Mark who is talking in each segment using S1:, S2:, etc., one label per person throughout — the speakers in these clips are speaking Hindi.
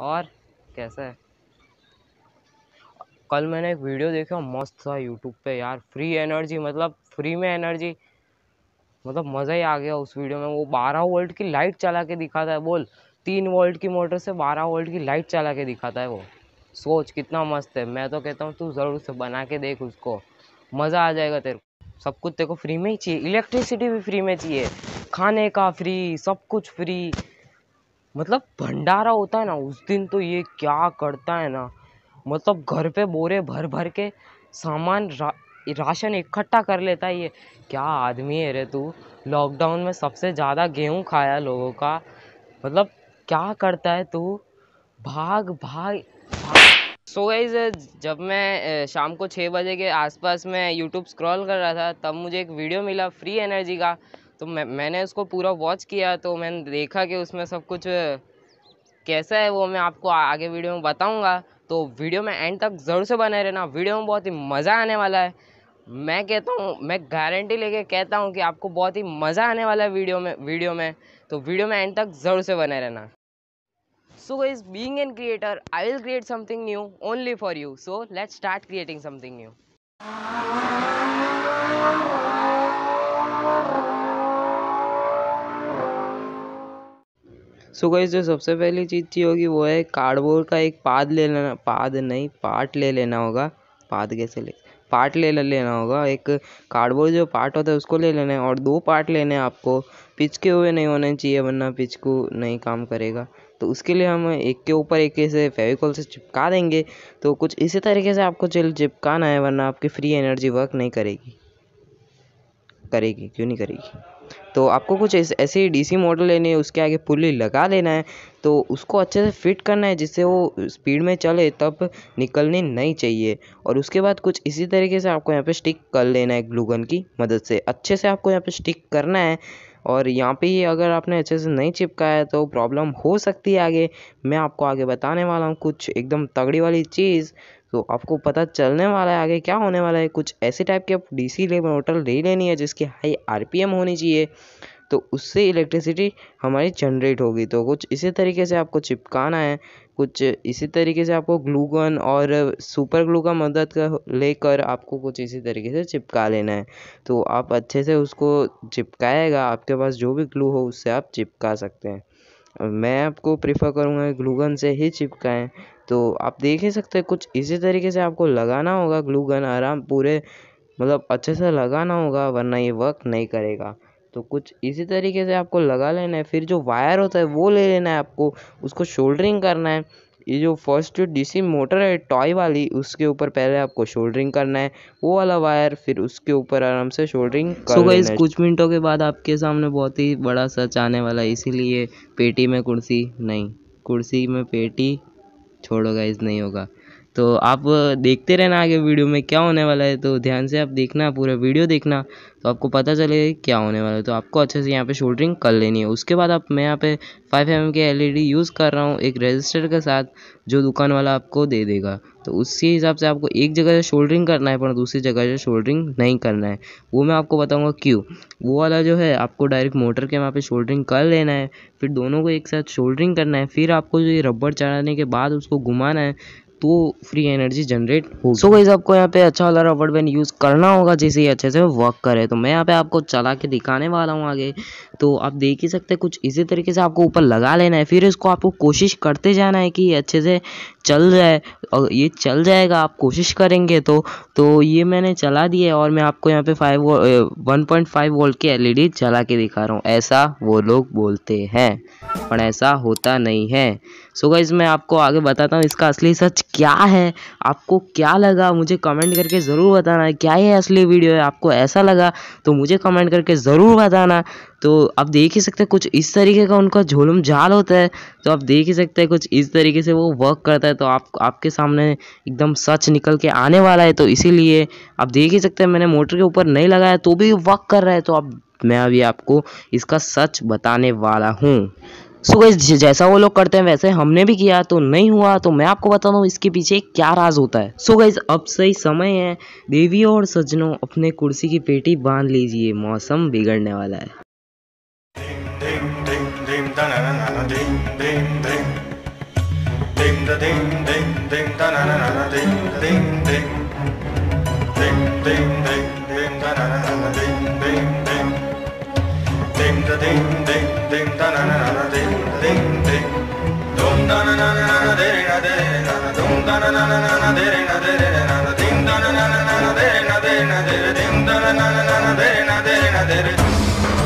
S1: और कैसा है कल मैंने एक वीडियो देखा मस्त था यूट्यूब पे यार फ्री एनर्जी मतलब फ्री में एनर्जी मतलब मज़ा ही आ गया उस वीडियो में वो बारह वोल्ट की लाइट चला के दिखाता है बोल तीन वोल्ट की मोटर से बारह वोल्ट की लाइट चला के दिखाता है वो सोच कितना मस्त है मैं तो कहता हूँ तू ज़रूर से बना के देख उसको मज़ा आ जाएगा तेरे को सब कुछ तेरे को फ्री में ही चाहिए इलेक्ट्रिसिटी भी फ्री में चाहिए खाने का फ्री सब कुछ फ्री मतलब भंडारा होता है ना उस दिन तो ये क्या करता है ना मतलब घर पे बोरे भर भर के सामान रा, राशन इकट्ठा कर लेता है ये क्या आदमी है रे तू लॉकडाउन में सबसे ज़्यादा गेहूँ खाया लोगों का मतलब क्या करता है तू भाग भाग, भाग सो so जब मैं शाम को छः बजे के आसपास मैं यूट्यूब स्क्रॉल कर रहा था तब मुझे एक वीडियो मिला फ्री एनर्जी का तो मैं मैंने उसको पूरा वॉच किया तो मैंने देखा कि उसमें सब कुछ कैसा है वो मैं आपको आगे वीडियो में बताऊँगा तो वीडियो में एंड तक ज़रूर से बने रहना वीडियो में बहुत ही मज़ा आने वाला है मैं कहता हूँ मैं गारंटी लेके कहता हूँ कि आपको बहुत ही मज़ा आने वाला है वीडियो में वीडियो में तो वीडियो में एंड तक ज़रूर से बने रहना so is being an creator I will create something new only for you so let start creating something new so so guys जो सबसे पहली चीज़ थी होगी वो है कार्डबोर्ड का एक पाद ले लेना पाद नहीं पार्ट ले लेना होगा पाद कैसे ले पार्ट ले लेना होगा एक कार्डबोर्ड जो पार्ट होता है उसको ले लेना है और दो पार्ट लेने हैं आपको पिचके हुए नहीं होने चाहिए वरना पिचकू नहीं काम करेगा तो उसके लिए हम एक के ऊपर एक ऐसे फेविकॉल से चिपका देंगे तो कुछ इसी तरीके से आपको चिल चिपकाना है वरना आपकी फ्री एनर्जी वर्क नहीं करेगी करेगी क्यों नहीं करेगी तो आपको कुछ ऐसे ही डी मॉडल लेने उसके आगे पुली लगा लेना है तो उसको अच्छे से फिट करना है जिससे वो स्पीड में चले तब निकलनी नहीं चाहिए और उसके बाद कुछ इसी तरीके से आपको यहाँ पे स्टिक कर लेना है ग्लूगन की मदद से अच्छे से आपको यहाँ पे स्टिक करना है और यहाँ पे ही अगर आपने अच्छे से नहीं चिपकाया है तो प्रॉब्लम हो सकती है आगे मैं आपको आगे बताने वाला हूँ कुछ एकदम तगड़ी वाली चीज़ तो आपको पता चलने वाला है आगे क्या होने वाला है कुछ ऐसे टाइप की आप डी सी मोटर ले लेनी है जिसकी हाई आर पी एम होनी चाहिए तो उससे इलेक्ट्रिसिटी हमारी जनरेट होगी तो कुछ इसी तरीके से आपको चिपकाना है कुछ इसी तरीके से आपको ग्लूगन और सुपर ग्लू का मदद कर लेकर आपको कुछ इसी तरीके से चिपका लेना है तो आप अच्छे से उसको चिपकाएगा आपके पास जो भी ग्लू हो उससे आप चिपका सकते हैं मैं आपको प्रीफ़र करूँगा ग्लूगन से ही चिपकाएँ तो आप देख ही सकते हैं कुछ इसी तरीके से आपको लगाना होगा ग्लूगन आराम पूरे मतलब अच्छे से लगाना होगा वरना ये वर्क नहीं करेगा तो कुछ इसी तरीके से आपको लगा लेना है फिर जो वायर होता है वो ले लेना है आपको उसको शोल्डरिंग करना है ये जो फर्स्ट जो डीसी मोटर है टॉय वाली उसके ऊपर पहले आपको शोल्डरिंग करना है वो वाला वायर फिर उसके ऊपर आराम से शोल्डरिंग कर so guys, कुछ मिनटों के बाद आपके सामने बहुत ही बड़ा सच आने वाला है इसीलिए पेटी में कुर्सी नहीं कुर्सी में पेटी छोड़ोगा इस नहीं होगा तो आप देखते रहना आगे वीडियो में क्या होने वाला है तो ध्यान से आप देखना पूरा वीडियो देखना तो आपको पता चले क्या होने वाला है तो आपको अच्छे से यहाँ पे शोल्डरिंग कर लेनी है उसके बाद आप मैं यहाँ पे 5 एम के एलईडी यूज़ e कर रहा हूँ एक रजिस्टर के साथ जो दुकान वाला आपको दे देगा तो उसके हिसाब से आपको एक जगह से शोल्डरिंग करना है पर दूसरी जगह से शोल्डरिंग नहीं करना है वो मैं आपको बताऊँगा क्यों वो वाला जो है आपको डायरेक्ट मोटर के वहाँ पर शोल्डरिंग कर लेना है फिर दोनों को एक साथ शोल्डरिंग करना है फिर आपको जो ये रबड़ चढ़ाने के बाद उसको घुमाना है तो फ्री एनर्जी जनरेट होगी सो गाइज आपको यहाँ पे अच्छा वाला रबड़ बैंड यूज़ करना होगा जैसे ही अच्छे से वर्क करे तो मैं यहाँ पे आपको चला के दिखाने वाला हूँ आगे तो आप देख ही सकते हैं कुछ इसी तरीके से आपको ऊपर लगा लेना है फिर इसको आपको कोशिश करते जाना है कि ये अच्छे से चल जाए और ये चल जाएगा आप कोशिश करेंगे तो तो ये मैंने चला दिया है और मैं आपको यहाँ पे five one point five volt की एलईडी चला के दिखा रहा हूँ ऐसा वो लोग बोलते हैं पर ऐसा होता नहीं है सो so गाइज मैं आपको आगे बताता हूँ इसका असली सच क्या है आपको क्या लगा मुझे कमेंट करके ज़रूर बताना है क्या ये असली वीडियो है आपको ऐसा लगा तो मुझे कमेंट करके ज़रूर बताना तो आप देख ही सकते हैं कुछ इस तरीके का उनका झोलम जाल होता है तो आप देख ही सकते हैं कुछ इस तरीके से वो वर्क करता है तो आप आपके सामने एकदम सच निकल के आने वाला है तो इसीलिए आप देख ही सकते हैं मैंने मोटर के ऊपर नहीं लगाया तो भी वर्क कर रहा है तो आप मैं अभी आपको इसका सच बताने वाला हूँ सो so जैसा वो लोग करते हैं वैसे हमने भी किया तो नहीं हुआ तो मैं आपको बता दूँ इसके पीछे क्या राज होता है सो so अब सही समय है देवियों और सज्जनों अपने कुर्सी की पेटी बांध लीजिए मौसम बिगड़ने वाला है ding da na na na na ding ding ding ding ding ding ding da na na na na ding ding ding ding da ding ding ding da na na na na ding ding ding dong da na na na na de na de dong na dum da na na na na de na de na na ding da na na na na de na de na de ding da na na na na de na de na de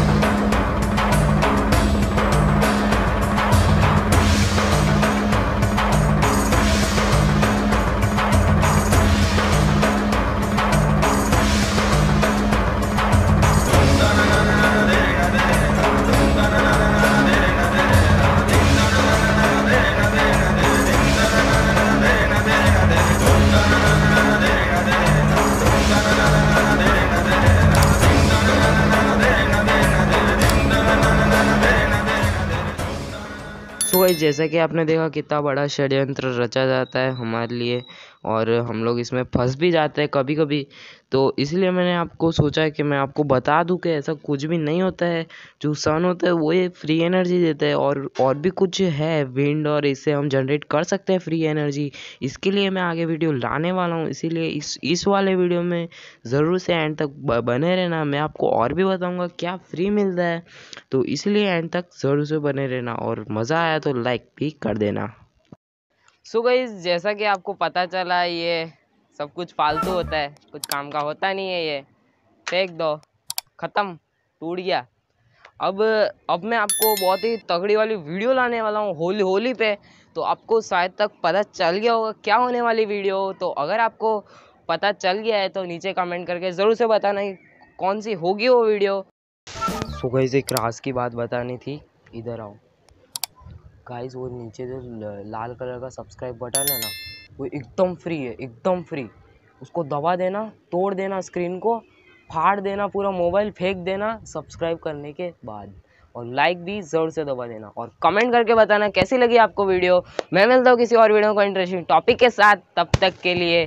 S1: जैसा कि आपने देखा कितना बड़ा षड्यंत्र रचा जाता है हमारे लिए और हम लोग इसमें फंस भी जाते हैं कभी कभी तो इसलिए मैंने आपको सोचा कि मैं आपको बता दूँ कि ऐसा कुछ भी नहीं होता है जो सन होता है वो ये फ्री एनर्जी देता है और और भी कुछ है विंड और इससे हम जनरेट कर सकते हैं फ्री एनर्जी इसके लिए मैं आगे वीडियो लाने वाला हूँ इसीलिए इस इस वाले वीडियो में ज़रूर से एंड तक बने रहना मैं आपको और भी बताऊँगा क्या फ्री मिलता है तो इसलिए एंड तक ज़रूर से बने रहना और मज़ा आया तो लाइक भी कर देना सो so गई जैसा कि आपको पता चला ये सब कुछ फालतू होता है कुछ काम का होता नहीं है ये फेंक दो ख़त्म टूट गया अब अब मैं आपको बहुत ही तगड़ी वाली वीडियो लाने वाला हूँ होली होली पे तो आपको शायद तक पता चल गया होगा क्या होने वाली वीडियो तो अगर आपको पता चल गया है तो नीचे कमेंट करके ज़रूर से बताना कि कौन सी होगी वो वीडियो सुबह से क्रास की बात बतानी थी इधर आओ गाइस वो नीचे जो लाल कलर का सब्सक्राइब बटन है ना वो एकदम फ्री है एकदम फ्री उसको दबा देना तोड़ देना स्क्रीन को फाड़ देना पूरा मोबाइल फेंक देना सब्सक्राइब करने के बाद और लाइक भी ज़रूर से दबा देना और कमेंट करके बताना कैसी लगी आपको वीडियो मैं मिलता हूँ किसी और वीडियो को इंटरेस्टिंग टॉपिक के साथ तब तक के लिए